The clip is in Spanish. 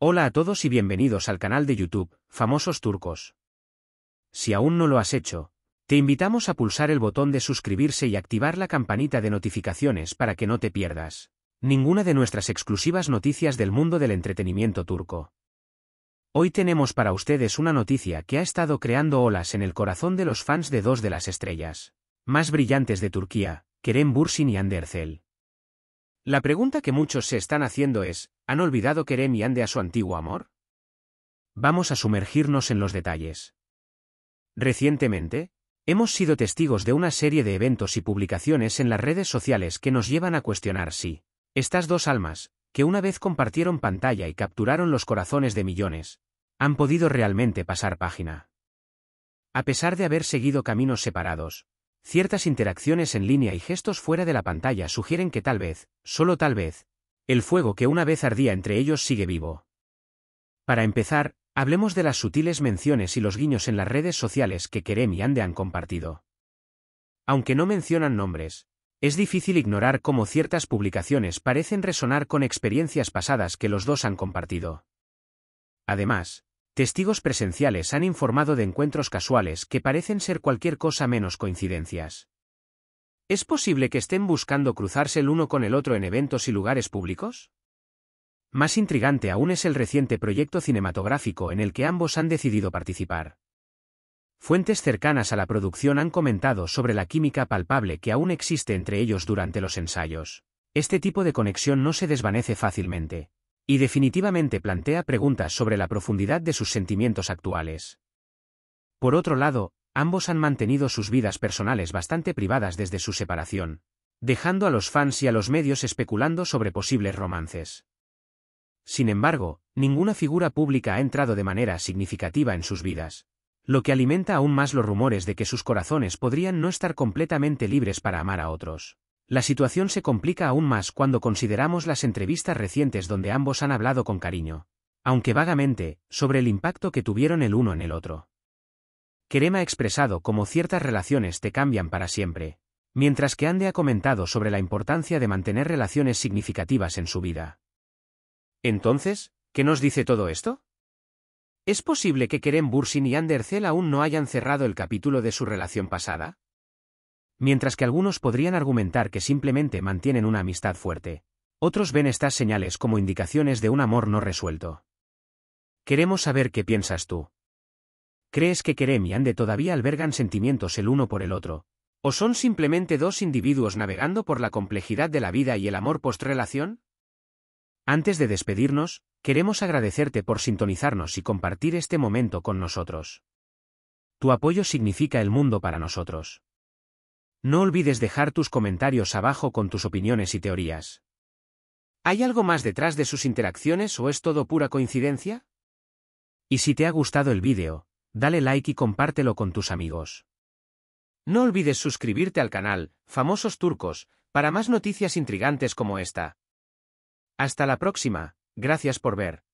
Hola a todos y bienvenidos al canal de YouTube, Famosos Turcos. Si aún no lo has hecho, te invitamos a pulsar el botón de suscribirse y activar la campanita de notificaciones para que no te pierdas ninguna de nuestras exclusivas noticias del mundo del entretenimiento turco. Hoy tenemos para ustedes una noticia que ha estado creando olas en el corazón de los fans de dos de las estrellas más brillantes de Turquía, Kerem Bursin y Anderzel. La pregunta que muchos se están haciendo es, ¿han olvidado que Remy ande a su antiguo amor? Vamos a sumergirnos en los detalles. Recientemente, hemos sido testigos de una serie de eventos y publicaciones en las redes sociales que nos llevan a cuestionar si, estas dos almas, que una vez compartieron pantalla y capturaron los corazones de millones, han podido realmente pasar página. A pesar de haber seguido caminos separados, Ciertas interacciones en línea y gestos fuera de la pantalla sugieren que tal vez, solo tal vez, el fuego que una vez ardía entre ellos sigue vivo. Para empezar, hablemos de las sutiles menciones y los guiños en las redes sociales que Kerem y Ande han compartido. Aunque no mencionan nombres, es difícil ignorar cómo ciertas publicaciones parecen resonar con experiencias pasadas que los dos han compartido. Además, Testigos presenciales han informado de encuentros casuales que parecen ser cualquier cosa menos coincidencias. ¿Es posible que estén buscando cruzarse el uno con el otro en eventos y lugares públicos? Más intrigante aún es el reciente proyecto cinematográfico en el que ambos han decidido participar. Fuentes cercanas a la producción han comentado sobre la química palpable que aún existe entre ellos durante los ensayos. Este tipo de conexión no se desvanece fácilmente. Y definitivamente plantea preguntas sobre la profundidad de sus sentimientos actuales. Por otro lado, ambos han mantenido sus vidas personales bastante privadas desde su separación, dejando a los fans y a los medios especulando sobre posibles romances. Sin embargo, ninguna figura pública ha entrado de manera significativa en sus vidas, lo que alimenta aún más los rumores de que sus corazones podrían no estar completamente libres para amar a otros. La situación se complica aún más cuando consideramos las entrevistas recientes donde ambos han hablado con cariño, aunque vagamente, sobre el impacto que tuvieron el uno en el otro. Kerem ha expresado cómo ciertas relaciones te cambian para siempre, mientras que Ande ha comentado sobre la importancia de mantener relaciones significativas en su vida. Entonces, ¿qué nos dice todo esto? ¿Es posible que Kerem Bursin y Ander aún no hayan cerrado el capítulo de su relación pasada? Mientras que algunos podrían argumentar que simplemente mantienen una amistad fuerte, otros ven estas señales como indicaciones de un amor no resuelto. Queremos saber qué piensas tú. ¿Crees que Kerem y Ande todavía albergan sentimientos el uno por el otro? ¿O son simplemente dos individuos navegando por la complejidad de la vida y el amor postrelación? Antes de despedirnos, queremos agradecerte por sintonizarnos y compartir este momento con nosotros. Tu apoyo significa el mundo para nosotros. No olvides dejar tus comentarios abajo con tus opiniones y teorías. ¿Hay algo más detrás de sus interacciones o es todo pura coincidencia? Y si te ha gustado el vídeo, dale like y compártelo con tus amigos. No olvides suscribirte al canal, Famosos Turcos, para más noticias intrigantes como esta. Hasta la próxima, gracias por ver.